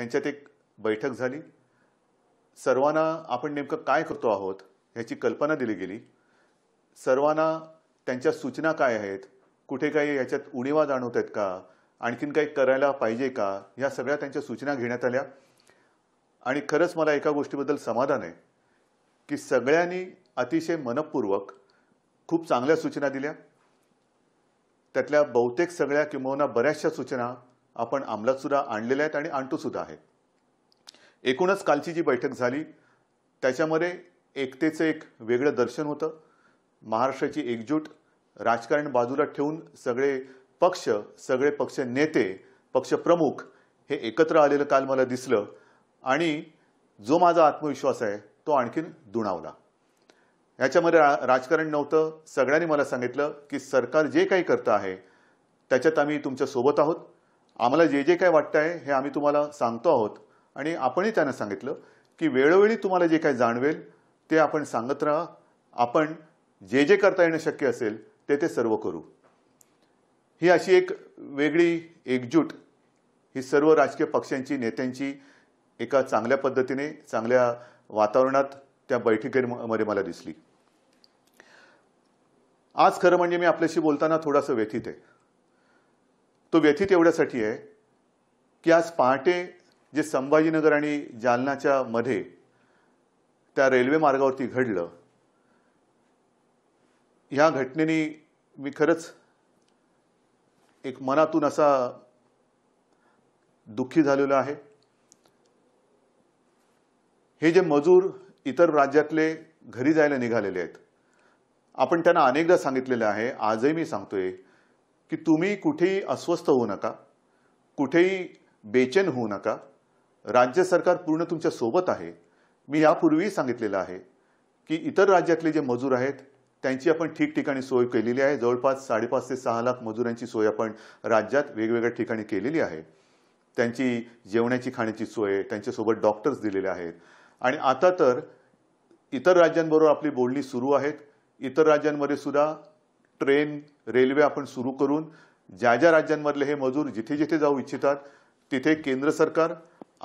यांच्यात एक बैठक झाली सर्वांना आपण नेमकं काय करतो आहोत ह्याची कल्पना दिली गेली सर्वांना त्यांच्या सूचना काय आहेत कुठे काही याच्यात उणीवा जाणवत आहेत का आणखीन काही करायला पाहिजे का या सगळ्या त्यांच्या सूचना घेण्यात आल्या आणि खरंच मला एका गोष्टीबद्दल समाधान आहे की सगळ्यांनी अतिशय मनपूर्वक खूप चांगल्या सूचना दिल्या त्यातल्या बहुतेक सगळ्या किंबहुना बऱ्याचशा सूचना आपण अंमलात सुद्धा आणलेल्या आहेत आणि सुद्धा आहे एकूणच कालची जी बैठक झाली त्याच्यामध्ये एकतेचं एक वेगळं दर्शन होतं महाराष्ट्राची एकजूट राजकारण बाजूला ठेवून सगळे पक्ष सगळे पक्ष नेते पक्षप्रमुख हे एकत्र आलेलं काल मला दिसलं आणि जो माझा आत्मविश्वास आहे तो आणखीन दुणावला याच्यामध्ये राजकारण नव्हतं सगळ्यांनी मला सांगितलं की सरकार जे काही करतं आहे त्याच्यात आम्ही तुमच्यासोबत आहोत आम्हाला जे जे काय वाटतं आहे हे आम्ही तुम्हाला सांगतो आहोत आणि आपणही त्यांना सांगितलं की वेळोवेळी तुम्हाला जे काय जाणवेल ते आपण सांगत राहा आपण जे जे करता येणं शक्य असेल ते ते सर्व करू ही अशी एक वेगळी एकजूट ही सर्व राजकीय पक्षांची नेत्यांची एका चांगल्या पद्धतीने चांगल्या वातावरणात त्या बैठकीमध्ये मला दिसली आज खरं म्हणजे मी आपल्याशी बोलताना थोडासा व्यथित आहे तो व्यथित एवढ्यासाठी आहे की आज पहाटे जे संभाजीनगर आणि जालनाच्या मध्ये त्या रेल्वे मार्गावरती घडलं ह्या घटनेने मी खरंच एक मनातून असा दुःखी झालेलो आहे हे जे मजूर इतर राज्यातले घरी जायला निघालेले आहेत आपण त्यांना अनेकदा सांगितलेलं आहे आजही मी सांगतोय की तुम्ही कुठेही अस्वस्थ होऊ नका कुठेही बेचैन होऊ नका राज्य सरकार पूर्ण तुमच्या सोबत आहे मी यापूर्वीही सांगितलेलं आहे की इतर राज्यातले जे मजूर आहेत त्यांची आपण ठिकठिकाणी सोय केलेली आहे जवळपास साडेपाच ते सहा लाख मजुरांची सोय आपण राज्यात वेगवेगळ्या ठिकाणी केलेली आहे त्यांची जेवण्याची खाण्याची सोय त्यांच्यासोबत डॉक्टर्स दिलेले आहेत आणि आता तर इतर राज्यांबरोबर आपली बोलणी सुरू आहेत इतर राज्यांमध्ये सुद्धा ट्रेन रेल्वे आपण सुरू करून ज्या ज्या राज्यांमधले हे मजूर जिथे जिथे जाऊ इच्छितात तिथे केंद्र सरकार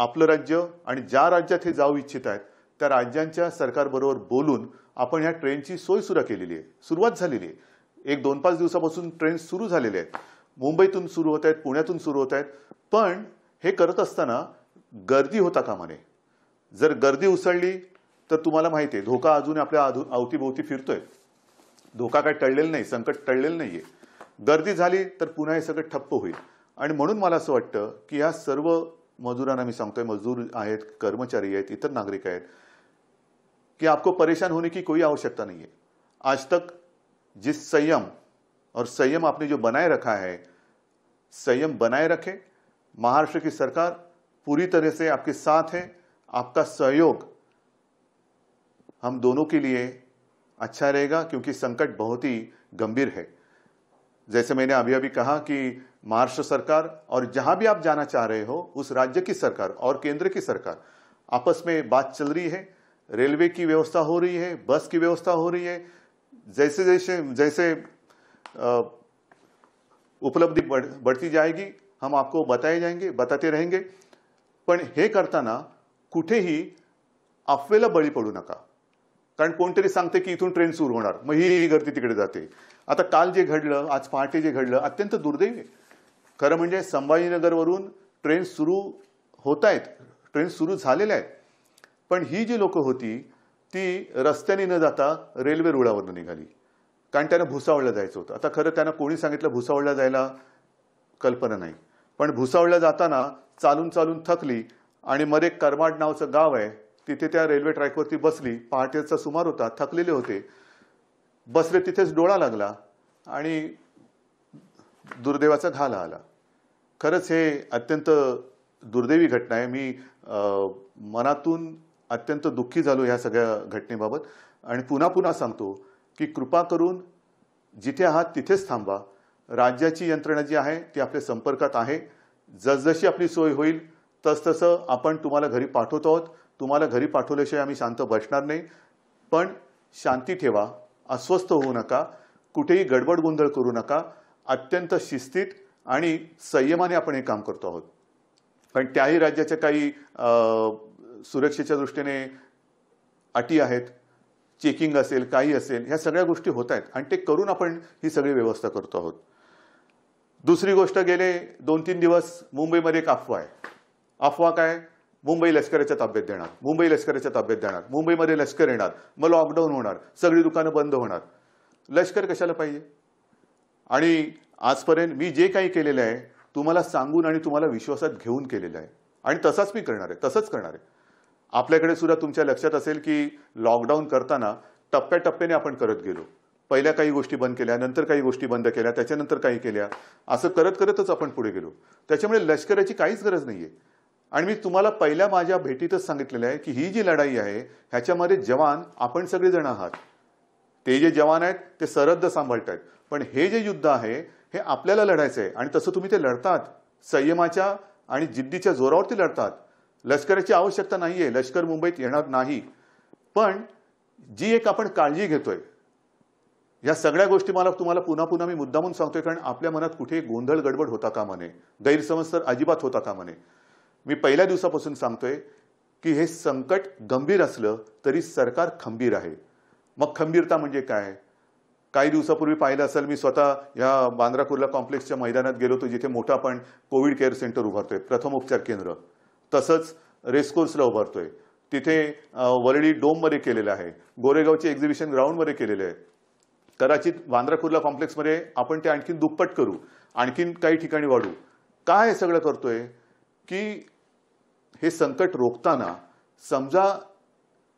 आपलं राज्य आणि ज्या राज्यात हे जाऊ इच्छित आहेत त्या राज्यांच्या सरकारबरोबर बोलून आपण ह्या ट्रेनची सोय सुरू केलेली आहे सुरुवात झालेली आहे एक दोन पाच दिवसापासून ट्रेन सुरू झालेले आहेत मुंबईतून सुरू होत आहेत पुण्यातून सुरू होत आहेत पण हे करत असताना गर्दी होता कामाने जर गर्दी उसळली तर तुम्हाला माहिती आहे धोका अजून आपल्या अवतीभोवती फिरतोय धोका का टल नहीं संकट टल नहीं है गर्दी जा तर सग ठप्प हो आणि कि मला सर्व मजुरांना मी मजदूर है कर्मचारी है इतर नागरिक है कि आपको परेशान होने की कोई आवश्यकता नहीं है आज तक जिस संयम और संयम आपने जो बनाए रखा है संयम बनाए रखे महाराष्ट्र की सरकार पूरी तरह से आपके साथ है आपका सहयोग हम दोनों के लिए अच्छा रहेगा क्योंकि संकट बहुत ही गंभीर है जैसे मैंने अभी अभी कहा कि महाराष्ट्र सरकार और जहां भी आप जाना चाह रहे हो उस राज्य की सरकार और केंद्र की सरकार आपस में बात चल रही है रेलवे की व्यवस्था हो रही है बस की व्यवस्था हो रही है जैसे जैसे जैसे उपलब्धि बढ़, बढ़ती जाएगी हम आपको बताए जाएंगे बताते रहेंगे पे करता कुठे ही अफवेला बड़ी पडू नका कारण कोणतरी सांगते की इथून ट्रेन सुरू होणार मग ही गर्दी तिकडे जाते आता काल जे घडलं आज पहाटे जे घडलं अत्यंत दुर्दैव आहे खरं म्हणजे संभाजीनगरवरून ट्रेन सुरू होत आहेत ट्रेन सुरू झालेल्या आहेत पण ही जी लोकं होती ती रस्त्याने न जाता रेल्वे रुळावरनं निघाली कारण त्यांना भुसावळला जायचं होतं आता खरं त्यांना कोणी सांगितलं भुसावळला जायला कल्पना नाही पण भुसावळला जाताना चालून चालून थकली आणि मरे करमाड नावचं गाव आहे तिथे त्या रेल्वे ट्रॅकवरती बसली पहाटेचा सुमार होता थकलेले होते बसले तिथेच डोळा लागला आणि दुर्दैवाचा घाल आला खरंच हे अत्यंत दुर्दैवी घटना आहे मी मनातून अत्यंत दुःखी झालो ह्या सगळ्या घटनेबाबत आणि पुन्हा पुन्हा सांगतो की कृपा करून जिथे आहात तिथेच थांबा राज्याची यंत्रणा जी आहे ती आपल्या संपर्कात आहे जसजशी आपली सोय होईल तसतसं आपण तुम्हाला घरी पाठवतो आहोत तुम्हाला घरी पाठवल्याशिवाय आम्ही शांत बसणार नाही पण शांती ठेवा अस्वस्थ होऊ नका कुठेही गडबड गोंधळ करू नका अत्यंत शिस्तीत आणि संयमाने आपण हे काम करतो आहोत पण त्याही राज्याच्या काही सुरक्षेच्या दृष्टीने अटी आहेत चेकिंग असेल काही असेल ह्या सगळ्या गोष्टी होत आहेत आणि ते करून आपण ही सगळी व्यवस्था करतो आहोत दुसरी गोष्ट गेले दोन तीन दिवस मुंबईमध्ये एक अफवा आहे अफवा काय मुंबई लष्कराच्या ताब्यात देणार मुंबई लष्कराच्या ताब्यात देणार मुंबईमध्ये लष्कर येणार मग लॉकडाऊन होणार सगळी दुकानं बंद होणार लष्कर कशाला पाहिजे आणि आजपर्यंत मी जे काही केलेलं आहे तुम्हाला सांगून आणि तुम्हाला विश्वासात घेऊन केलेलं आहे आणि तसाच मी करणार आहे तसंच करणार आहे आपल्याकडे सुद्धा तुमच्या लक्षात असेल की लॉकडाऊन करताना टप्प्याटप्प्याने आपण करत गेलो पहिल्या काही गोष्टी बंद केल्या नंतर काही गोष्टी बंद केल्या त्याच्यानंतर काही केल्या असं करत करतच आपण पुढे गेलो त्याच्यामुळे लष्कराची काहीच गरज नाही आणि मी तुम्हाला पहिल्या माझ्या भेटीतच सांगितलेलं आहे की ही जी लढाई आहे ह्याच्यामध्ये जवान आपण सगळेजण आहात ते जे जवान आहेत ते सरहद्द सांभाळत आहेत पण हे जे युद्ध आहे हे आपल्याला लढायचं आहे आणि तसं तुम्ही ते लढतात संयमाच्या आणि जिद्दीच्या जोरावरती लढतात लष्कराची आवश्यकता नाही आहे लष्कर मुंबईत येणार नाही पण जी एक आपण काळजी घेतोय या सगळ्या गोष्टी मला तुम्हाला पुन्हा पुन्हा मी मुद्दामून सांगतोय कारण आपल्या मनात कुठे गोंधळ गडबड होता का म्हणे गैरसमज तर अजिबात होता का म्हणे मी पहिल्या दिवसापासून सांगतोय की हे संकट गंभीर असलं तरी सरकार खंबीर आहे मग खंबीरता म्हणजे काय काही दिवसापूर्वी पाहिलं असेल मी स्वतः या बांद्रा कुर्ला कॉम्प्लेक्सच्या मैदानात गेलो होतो जिथे मोठा आपण कोविड केअर सेंटर उभारतोय प्रथम उपचार केंद्र तसंच रेसकोर्सला उभारतोय तिथे वरळी डोममध्ये केलेलं आहे गोरेगावचे एक्झिबिशन ग्राउंडमध्ये केलेलं आहे कदाचित बांद्रा कुर्ला कॉम्प्लेक्समध्ये आपण ते आणखीन दुप्पट करू आणखीन काही ठिकाणी वाढू काय हे सगळं करतोय की हे संकट रोखताना समजा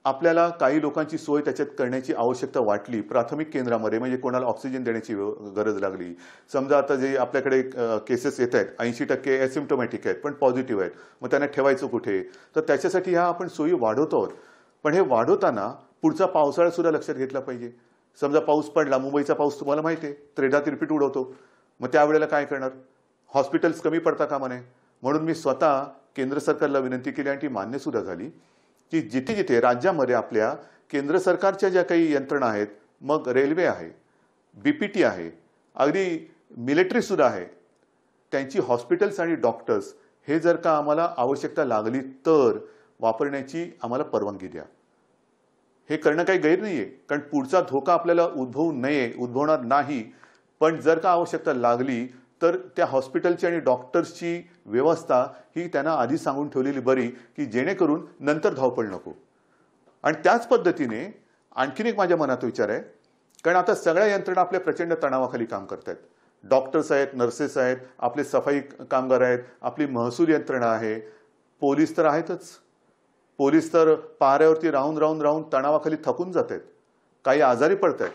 आपल्याला काही लोकांची सोय त्याच्यात करण्याची आवश्यकता वाटली प्राथमिक केंद्रामध्ये म्हणजे कोणाला ऑक्सिजन देण्याची गरज लागली समजा आता जे आपल्याकडे केसेस येत आहेत ऐंशी टक्के एसिम्टोमॅटिक आहेत पण पॉझिटिव्ह आहेत मग त्यांना ठेवायचं कुठे तर त्याच्यासाठी ह्या आपण सोयी वाढवतो आहोत पण हे वाढवताना पुढचा पावसाळा सुद्धा लक्षात घेतला पाहिजे समजा पाऊस पडला मुंबईचा पाऊस तुम्हाला माहिती आहे त्रेडा तिरपीट उडवतो मग त्यावेळेला काय करणार हॉस्पिटल्स कमी पडता कामा नये म्हणून मी स्वतः केंद्र सरकारला विनंती केली आणि ती मान्यसुद्धा झाली की जिथे जिथे राज्यामध्ये आपल्या केंद्र सरकारच्या ज्या काही यंत्रणा आहेत मग रेल्वे आहे बी पी टी आहे अगदी मिलिटरीसुद्धा आहे त्यांची हॉस्पिटल्स आणि डॉक्टर्स हे जर का आम्हाला आवश्यकता लागली तर वापरण्याची आम्हाला परवानगी द्या हे करणं काही गैर नाही आहे कारण पुढचा धोका आपल्याला उद्भवू नये उद्भवणार नाही पण जर का आवश्यकता लागली तर त्या हॉस्पिटलची आणि डॉक्टर्सची व्यवस्था ही त्यांना आधी सांगून ठेवलेली बरी की जेणेकरून नंतर धावपळ नको आणि त्याच पद्धतीने आणखीन एक माझ्या मनात विचार आहे कारण आता सगळ्या यंत्रणा आपल्या प्रचंड तणावाखाली काम करत आहेत डॉक्टर्स आहेत नर्सेस आहेत आपले सफाई कामगार आहेत आपली महसूल यंत्रणा आहे पोलीस तर आहेतच पोलीस तर पाऱ्यावरती राहून राहून राहून तणावाखाली थकून जात आहेत काही आजारी पडत आहेत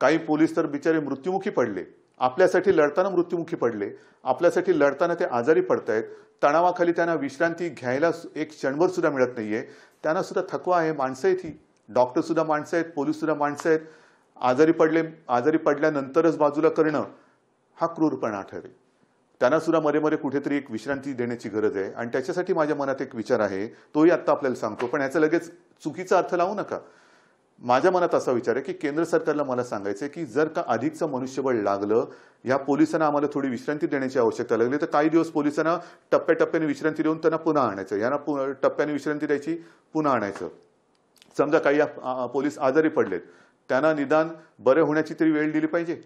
काही पोलीस तर बिचारे मृत्युमुखी पडले आपल्यासाठी लढताना मृत्युमुखी पडले आपल्यासाठी लढताना ते आजारी पडत आहेत तणावाखाली त्यांना विश्रांती घ्यायला एक क्षणभर सुद्धा मिळत नाहीये त्यांना सुद्धा थकवा आहे माणसं आहेत ही डॉक्टर सुद्धा माणसं आहेत पोलीस सुद्धा माणसं आहेत आजारी पडले आजारी पडल्यानंतरच बाजूला करणं हा क्रूरपणा ठरेल त्यांना सुद्धा मरे मरे कुठेतरी एक विश्रांती देण्याची गरज आहे आणि त्याच्यासाठी माझ्या मनात एक विचार आहे तोही आत्ता आपल्याला सांगतो पण याचा लगेच चुकीचा अर्थ लावू नका माझ्या मनात असा विचार आहे की केंद्र सरकारला मला सांगायचं आहे की जर का अधिकचं मनुष्यबळ लागलं या पोलिसांना आम्हाला थोडी विश्रांती देण्याची आवश्यकता लागली तर काही दिवस पोलिसांना टप्प्याटप्प्याने विश्रांती देऊन त्यांना पुन्हा आणायचं यांना टप्प्याने विश्रांती द्यायची पुन्हा आणायचं समजा काही पोलीस आजारी पडलेत त्यांना निदान बरे होण्याची तरी वेळ दिली पाहिजे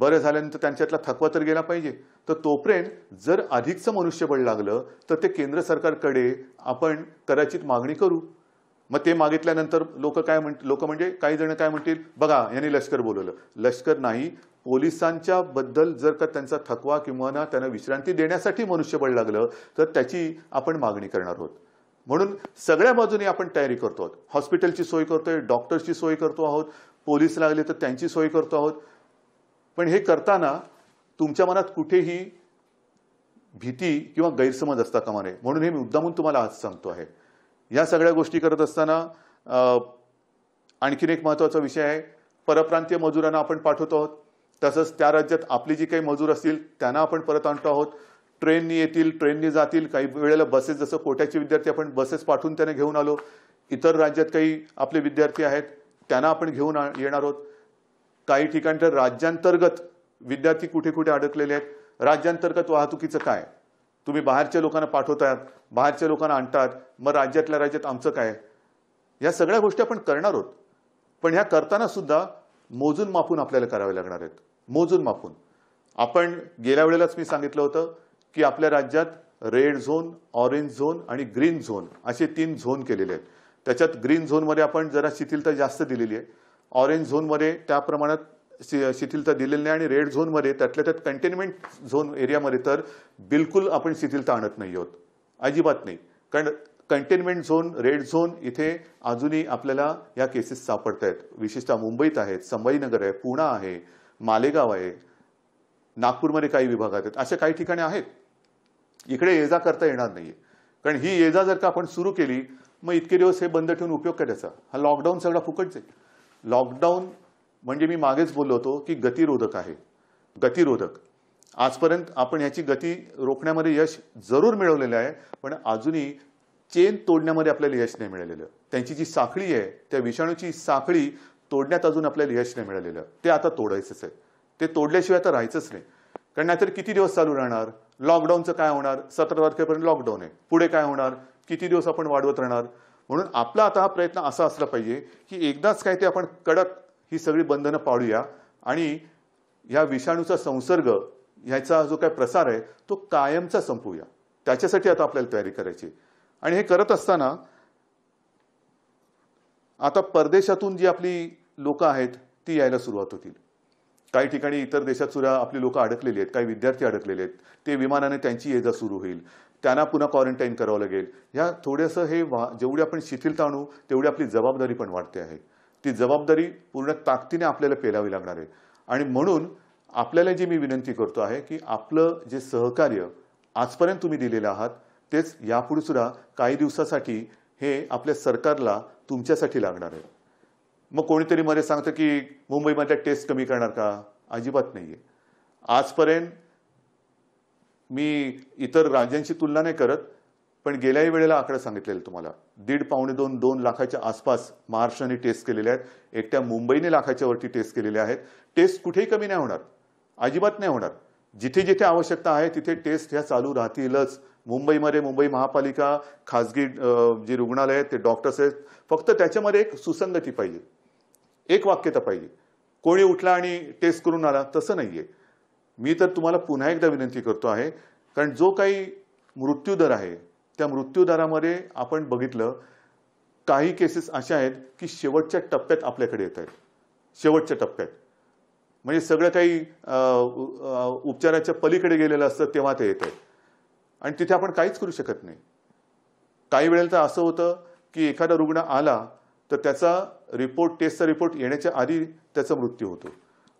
बरं झाल्यानंतर त्यांच्यातला थकवा तर गेला पाहिजे तर तोपर्यंत जर अधिकचं मनुष्यबळ लागलं तर ते केंद्र सरकारकडे आपण कदाचित मागणी करू मग ते मागितल्यानंतर लोक काय म्हण लोक म्हणजे काही जण काय म्हणतील बघा यांनी लष्कर बोलवलं लष्कर नाही पोलिसांच्या बद्दल जर का त्यांचा थकवा किंवा ना त्यांना विश्रांती देण्यासाठी मनुष्यबळ लागलं तर त्याची आपण मागणी करणार आहोत म्हणून सगळ्या बाजूने आपण तयारी करतो आहोत हॉस्पिटलची सोय करतोय डॉक्टर्सची सोय करतो आहोत पोलीस लागले तर त्यांची सोय करतो आहोत पण हे करताना तुमच्या मनात कुठेही भीती किंवा गैरसमज असता कामा नये म्हणून हे मुद्दामून तुम्हाला आज सांगतो आहे ह्या सगळ्या गोष्टी करत असताना आणखीन एक महत्त्वाचा विषय आहे परप्रांतीय मजुरांना आपण पाठवतो आहोत तसंच त्या राज्यात आपली जी काही मजूर असतील त्यांना आपण परत आणतो आहोत ट्रेननी येतील ट्रेननी जातील काही वेळेला बसेस जसं कोट्याचे विद्यार्थी आपण बसेस पाठवून त्यांना घेऊन आलो इतर राज्यात काही आपले विद्यार्थी आहेत त्यांना आपण घेऊन येणार आहोत काही ठिकाण तर राज्यांतर्गत विद्यार्थी कुठे कुठे अडकलेले आहेत राज्यांतर्गत वाहतुकीचं काय तुम्ही बाहेरच्या लोकांना पाठवतायत बाहेरच्या लोकांना आणतात मग राज्यातल्या राज्यात आमचं काय या सगळ्या गोष्टी आपण करणार आहोत पण ह्या करताना सुद्धा मोजून मापून आपल्याला करावे लागणार आहेत मोजून माफून आपण गेल्या वेळेलाच मी सांगितलं होतं की आपल्या राज्यात रेड झोन ऑरेंज झोन आणि ग्रीन झोन असे तीन झोन केलेले आहेत त्याच्यात ग्रीन झोनमध्ये आपण जरा शिथिलता जास्त दिलेली आहे ऑरेंज झोनमध्ये त्या प्रमाणात शिथिलता दिलेली नाही आणि रेड झोनमध्ये त्यातल्या त्यात कंटेनमेंट झोन एरियामध्ये तर बिलकुल आपण शिथिलता आणत नाही आहोत अजिबात नाही कारण कंटेनमेंट झोन रेड झोन इथे अजूनही आपल्याला या केसेस सापडत आहेत विशेषतः मुंबईत आहेत संभाजीनगर आहे पुणा आहे मालेगाव आहे नागपूरमध्ये काही विभागात आहेत अशा काही ठिकाणी आहेत इकडे ये जा करता येणार नाहीये कारण ही ये जा जर का आपण सुरू केली मग इतके दिवस हे बंद ठेवून उपयोग करायचा हा लॉकडाऊन सगळा फुकट जाईल लॉकडाऊन म्हणजे मी मागेच बोललो होतो की गतिरोधक आहे गतिरोधक आजपर्यंत आपण याची गती रोखण्यामध्ये यश जरूर मिळवलेलं आहे पण अजूनही चेन तोडण्यामध्ये आपल्याला यश नाही मिळालेलं त्यांची जी साखळी आहे त्या विषाणूची साखळी तोडण्यात अजून आपल्याला यश नाही मिळालेलं ते आता तोडायचंच आहे ते तोडल्याशिवाय आता राहायचंच नाही कारण नाहीतर किती दिवस चालू राहणार लॉकडाऊनचं काय होणार सतरा तारखेपर्यंत लॉकडाऊन आहे पुढे काय होणार किती दिवस आपण वाढवत राहणार म्हणून आपला आता हा प्रयत्न असा असला पाहिजे की एकदाच काय ते आपण कडक ही सगळी बंधनं पाळूया आणि ह्या विषाणूचा संसर्ग ह्याचा जो काय प्रसार आहे तो कायमचा संपूया त्याच्यासाठी आता आपल्याला तयारी करायची आणि हे करत असताना आता परदेशातून जी आपली लोक आहेत ती यायला सुरुवात होतील काही ठिकाणी इतर देशात सुद्धा आपली लोक अडकलेली आहेत काही विद्यार्थी अडकलेले आहेत ते विमानाने त्यांची ये जा सुरू होईल त्यांना पुन्हा क्वारंटाईन करावं लागेल ह्या थोडंसं हे वा जेवढी आपण शिथिलता आणू तेवढी आपली जबाबदारी पण वाढते आहे ती जबाबदारी पूर्ण ताकदीने आपल्याला पेलावी लागणार आहे आणि म्हणून आपल्याला जी मी विनंती करतो आहे की आपलं जे सहकार्य आजपर्यंत तुम्ही दिलेलं आहात तेच यापुढे सुद्धा काही दिवसासाठी हे आपल्या सरकारला तुमच्यासाठी लागणार आहे मग कोणीतरी मध्ये सांगतं की मुंबईमधल्या टेस्ट कमी करणार का अजिबात नाही आहे आजपर्यंत मी इतर राज्यांची तुलना नाही करत पण गेल्याही वेळेला आकडा सांगितलेला तुम्हाला दीड पावणे दोन दोन लाखाच्या आसपास महाराष्ट्राने टेस्ट केलेल्या आहेत एकट्या मुंबईने लाखाच्या वरती टेस्ट केलेल्या आहेत टेस्ट कुठेही कमी नाही होणार अजिबात नाही होणार जिथे जिथे आवश्यकता आहे तिथे टेस्ट ह्या चालू राहतीलच मुंबईमध्ये मुंबई महापालिका खाजगी जे रुग्णालय आहेत ते डॉक्टर्स आहेत फक्त त्याच्यामध्ये एक सुसंगती पाहिजे एक वाक्यता पाहिजे कोणी उठला आणि टेस्ट करून आला तसं नाही मी तर तुम्हाला पुन्हा एकदा विनंती करतो आहे कारण जो काही मृत्यूदर आहे त्या मृत्यूदरामध्ये आपण बघितलं काही केसेस अशा आहेत की शेवटच्या टप्प्यात आपल्याकडे येत आहेत शेवटच्या टप्प्यात म्हणजे सगळं काही उपचाराच्या पलीकडे गेलेलं असतं तेव्हा ते येतं आणि तिथे आपण काहीच करू शकत नाही काही वेळेला तर असं होतं की एखादा रुग्ण आला तर त्याचा रिपोर्ट टेस्टचा रिपोर्ट येण्याच्या आधी त्याचा मृत्यू होतो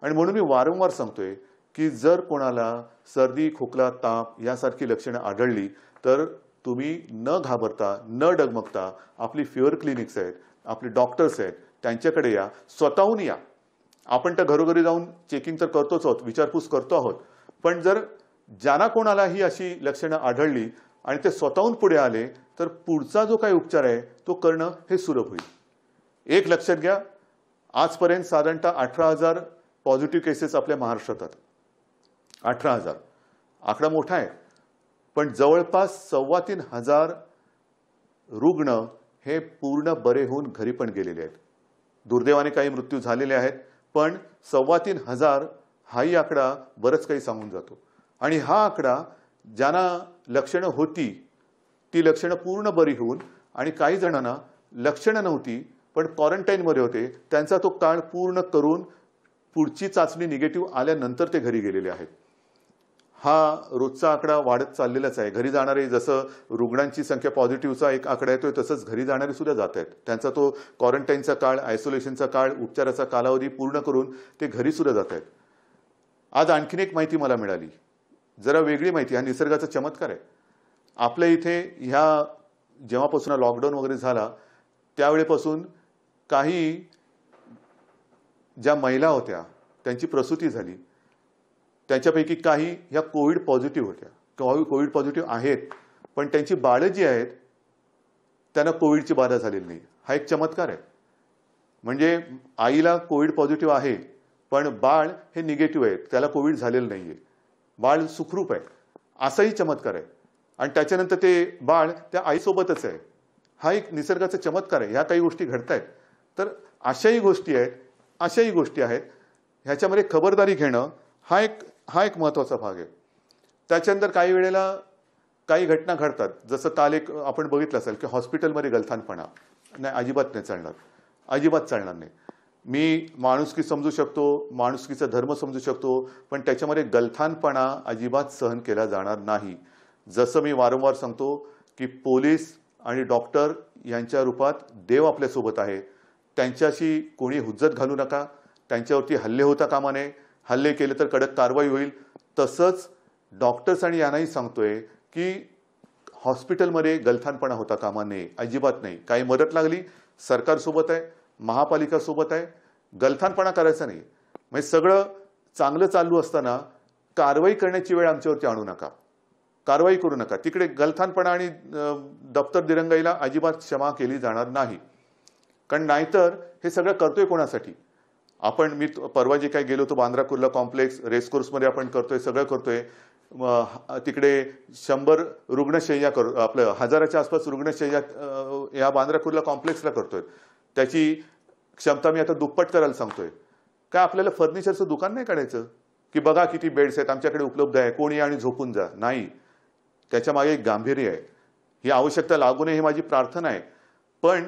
आणि म्हणून मी वारंवार सांगतोय की जर कोणाला सर्दी खोकला ताप यासारखी लक्षणं आढळली तर तुम्ही न घाबरता न डगमगता आपली फिअर क्लिनिक्स आहेत आपले डॉक्टर्स आहेत त्यांच्याकडे या स्वतःहून या आपण तर घरोघरी जाऊन चेकिंग तर करतोच आहोत विचारपूस करतो आहोत पण जर ज्यांना कोणालाही अशी लक्षणं आढळली आणि ते स्वतःहून पुढे आले तर पुढचा जो काही उपचार आहे तो करणं हे सुलभ होईल एक लक्षात घ्या आजपर्यंत साधारणतः अठरा हजार पॉझिटिव्ह केसेस आपल्या महाराष्ट्रात अठरा हजार आकडा मोठा आहे पण जवळपास सव्वा तीन हजार रुग्ण हे पूर्ण बरे होऊन घरी पण गेलेले आहेत दुर्दैवाने काही मृत्यू झालेले आहेत पण सव्वा तीन हजार हाही आकडा बरंच काही सांगून जातो आणि हा आकडा ज्यांना लक्षणं होती ती लक्षणं पूर्ण बरी होऊन आणि काही जणांना लक्षणं नव्हती पण क्वारंटाईनमध्ये होते त्यांचा तो काळ पूर्ण करून पुढची चाचणी निगेटिव्ह आल्यानंतर ते घरी गेलेले आहेत हा रोजचा आकडा वाढत चाललेलाच आहे घरी जाणारे जसं रुग्णांची संख्या पॉझिटिव्हचा एक आकडा येतोय तसंच घरी जाणारे सुद्धा जात आहेत त्यांचा तो क्वारंटाईनचा काळ आयसोलेशनचा काळ उपचाराचा कालावधी पूर्ण करून ते घरी सुद्धा जात आहेत आज आणखीन एक माहिती मला मिळाली जरा वेगळी माहिती हा निसर्गाचा चमत्कार आहे आपल्या इथे ह्या जेव्हापासून लॉकडाऊन वगैरे झाला त्यावेळेपासून काही ज्या महिला होत्या त्यांची प्रसूती झाली त्याच्यापैकी काही ह्या कोविड पॉझिटिव्ह होत्या किंवा कोविड पॉझिटिव्ह आहेत पण त्यांची बाळं जी आहेत त्यांना कोविडची बाधा झालेली नाही हा एक चमत्कार आहे म्हणजे आईला कोविड पॉझिटिव्ह आहे पण बाळ हे निगेटिव्ह आहे त्याला कोविड झालेलं नाही आहे बाळ सुखरूप आहे असाही चमत्कार आहे आणि त्याच्यानंतर ते बाळ त्या आईसोबतच आहे हा एक निसर्गाचा चमत्कार आहे ह्या काही गोष्टी घडत आहेत तर अशाही गोष्टी आहेत अशाही गोष्टी आहेत ह्याच्यामध्ये खबरदारी घेणं हा एक हा एक महत्त्वाचा भाग आहे त्याच्यानंतर काही वेळेला काही घटना घडतात जसं काल एक आपण बघितलं असेल की हॉस्पिटलमध्ये गलथानपणा नाही अजिबात नाही चालणार अजिबात चालणार नाही मी माणुसकी समजू शकतो माणुसकीचा धर्म समजू शकतो पण त्याच्यामध्ये गलथानपणा अजिबात सहन केला जाणार नाही जसं मी वारंवार सांगतो की पोलीस आणि डॉक्टर यांच्या रूपात देव आपल्यासोबत आहे त्यांच्याशी कोणी हुज्जत घालू नका त्यांच्यावरती हल्ले होता कामा नये हल्ले केले तर कडक कारवाई होईल तसंच डॉक्टर्स आणि यांनाही सांगतोय की हॉस्पिटलमध्ये गलथानपणा होता कामा नये अजिबात नाही काही मदत लागली सरकारसोबत आहे महापालिका सोबत आहे गलथानपणा करायचा नाही म्हणजे सगळं चांगलं चालू असताना कारवाई करण्याची वेळ आमच्यावरती आणू नका कारवाई करू नका तिकडे गलथानपणा आणि दप्तर दिरंगाईला अजिबात क्षमा केली जाणार नाही कारण नाहीतर हे सगळं करतोय कोणासाठी आपण मी परवा जे काही गेलो होतो बांद्रा कुर्ला कॉम्प्लेक्स रेसकोर्समध्ये आपण करतोय सगळं करतोय तिकडे शंभर रुग्णशय्या कर आपलं हजाराच्या आसपास रुग्णशय्या या बांद्रा कुर्ला कॉम्प्लेक्सला करतोय त्याची क्षमता मी आता दुप्पट करायला सांगतोय काय आपल्याला फर्निचरचं दुकान नाही काढायचं की बघा किती बेड्स आहेत आमच्याकडे उपलब्ध आहे कोणी आणि झोपून जा नाही त्याच्यामागे एक गांभीर्य आहे ही आवश्यकता लागू नये ही माझी प्रार्थना आहे पण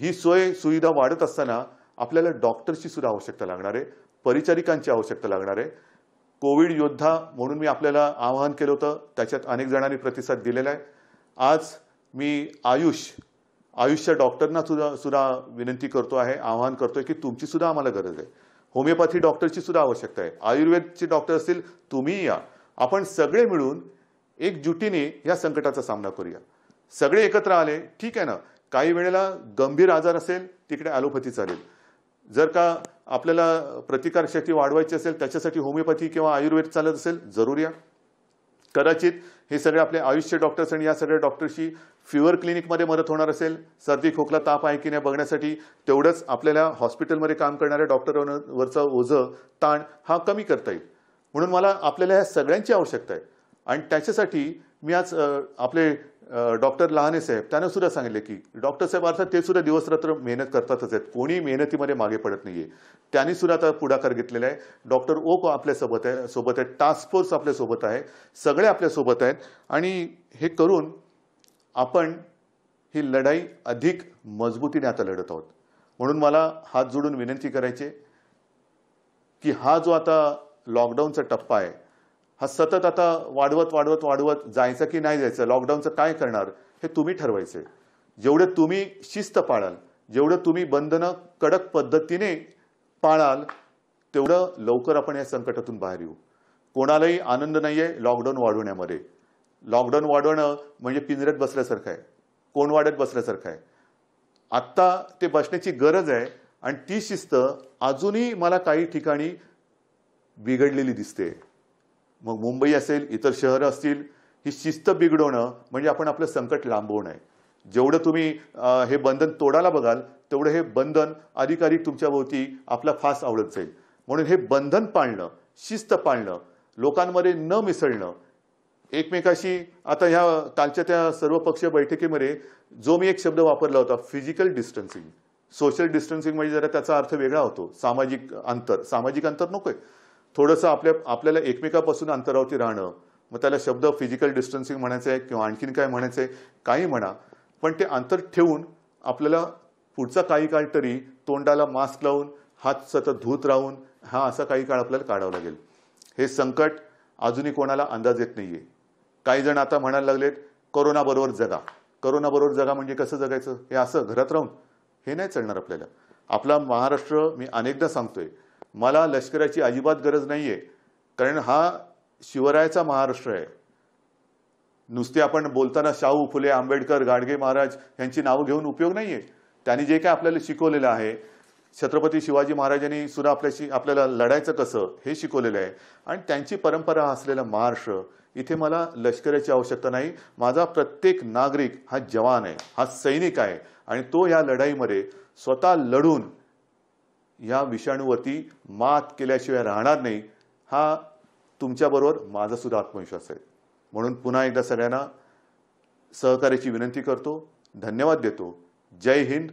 ही सोय सुविधा वाढत असताना आपल्याला डॉक्टरची सुद्धा आवश्यकता लागणार आहे परिचारिकांची आवश्यकता लागणार आहे कोविड योद्धा म्हणून मी आपल्याला आवाहन केलं होतं त्याच्यात अनेक जणांनी प्रतिसाद दिलेला आहे आज मी आयुष आयुषच्या डॉक्टरना सुद्धा सुद्धा विनंती करतो आहे आवाहन करतो आहे की तुमची सुद्धा आम्हाला गरज आहे होमिओपॅथी डॉक्टरची सुद्धा आवश्यकता आहे आयुर्वेदचे डॉक्टर असतील तुम्ही या आपण सगळे मिळून एकजुटीने या संकटाचा सामना करूया सगळे एकत्र आले ठीक आहे ना काही वेळेला गंभीर आजार असेल तिकडे ॲलोपॅथी चालेल जर का आपल्याला प्रतिकारशक्ती वाढवायची असेल त्याच्यासाठी होमिओपॅथी किंवा आयुर्वेद चालत असेल जरूर या कदाचित हे सगळे आपले आयुष्य डॉक्टर्स आणि या सगळ्या डॉक्टरशी फिवर क्लिनिकमध्ये मदत होणार असेल सर्दी खोकला ताप आहे की नाही बघण्यासाठी तेवढंच आपल्याला हॉस्पिटलमध्ये काम करणाऱ्या डॉक्टरांवरचा ओझं ताण हा कमी करता येईल म्हणून मला आपल्याला ह्या सगळ्यांची आवश्यकता आहे आणि त्याच्यासाठी मी आज आपले डॉक्टर लहाने साहेब त्यांना सुद्धा सांगितले की डॉक्टर साहेब अर्थात ते सुद्धा दिवसरात्र मेहनत करतातच आहेत कोणी मेहनतीमध्ये मागे पडत नाहीये त्यांनी सुद्धा आता पुढाकार घेतलेला आहे डॉक्टर ओक आपल्यासोबत आहे सोबत आहे टास्क फोर्स आपल्यासोबत आहे सगळे आपल्यासोबत आहेत आणि हे करून आपण ही लढाई अधिक मजबूतीने आता लढत आहोत म्हणून मला हात जोडून विनंती करायची की हा जो आता लॉकडाऊनचा टप्पा आहे हा सतत आता वाढवत वाढवत वाढवत जायचं की नाही जायचं लॉकडाऊनचं काय करणार हे तुम्ही ठरवायचे जेवढे तुम्ही शिस्त पाळाल जेवढं तुम्ही बंधनं कडक पद्धतीने पाळाल तेवढं लवकर आपण या संकटातून बाहेर येऊ कोणालाही आनंद नाही आहे लॉकडाऊन वाढवण्यामध्ये लॉकडाऊन वाढवणं म्हणजे पिंजऱ्यात बसल्यासारखं आहे कोण वाड्यात बसल्यासारखं आहे आत्ता ते बसण्याची गरज आहे आणि ती शिस्त अजूनही मला काही ठिकाणी बिघडलेली दिसते मग मुंबई असेल इतर शहरं असतील ही शिस्त बिघडवणं म्हणजे आपण आपलं संकट लांबवणं आहे जेवढं तुम्ही हे बंधन तोडायला बघाल तेवढं हे बंधन अधिकाधिक तुमच्याभोवती आपला फास आवडत जाईल म्हणून हे बंधन पाळणं शिस्त पाळणं लोकांमध्ये न मिसळणं एकमेकाशी आता ह्या कालच्या त्या सर्व बैठकीमध्ये जो मी एक शब्द वापरला होता फिजिकल डिस्टन्सिंग सोशल डिस्टन्सिंग म्हणजे जरा त्याचा अर्थ वेगळा होतो सामाजिक अंतर सामाजिक अंतर नको थोडंसं आपल्या आपल्याला एकमेकापासून अंतरावरती राहणं मग त्याला शब्द फिजिकल डिस्टन्सिंग म्हणायचं आहे किंवा आणखीन काय म्हणायचं आहे काही म्हणा पण ते अंतर ठेवून आपल्याला पुढचा काही काळ तरी तोंडाला मास्क लावून हात सतत धूत राहून हा असा काही काळ आपल्याला काढावा लागेल हे संकट अजूनही कोणाला अंदाज येत नाही आहे काही जण आता म्हणायला लागलेत करोनाबरोबर जगा करोनाबरोबर जगा म्हणजे कसं जगायचं हे असं घरात राहून हे नाही चालणार आपल्याला आपला महाराष्ट्र मी अनेकदा सांगतोय मला लष्कराची अजिबात गरज नाही आहे कारण हा शिवरायाचा महाराष्ट्र आहे नुसते आपण बोलताना शाहू फुले आंबेडकर गाडगे महाराज यांची नावं घेऊन उपयोग नाही आहे त्यांनी जे काय आपल्याला शिकवलेलं आहे छत्रपती शिवाजी महाराजांनी सुद्धा आपल्याशी आपल्याला लढायचं कसं हे शिकवलेलं आहे आणि त्यांची परंपरा असलेला महाराष्ट्र इथे मला लष्कराची आवश्यकता नाही माझा प्रत्येक नागरिक हा जवान आहे हा सैनिक आहे आणि तो या लढाईमध्ये स्वतः लढून या विषाणूवरती मात केल्याशिवाय राहणार नाही हा तुमच्याबरोबर माझा सुद्धा आत्मविश्वास आहे म्हणून पुन्हा एकदा सगळ्यांना सहकार्याची विनंती करतो धन्यवाद देतो जय हिंद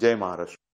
जय महाराष्ट्र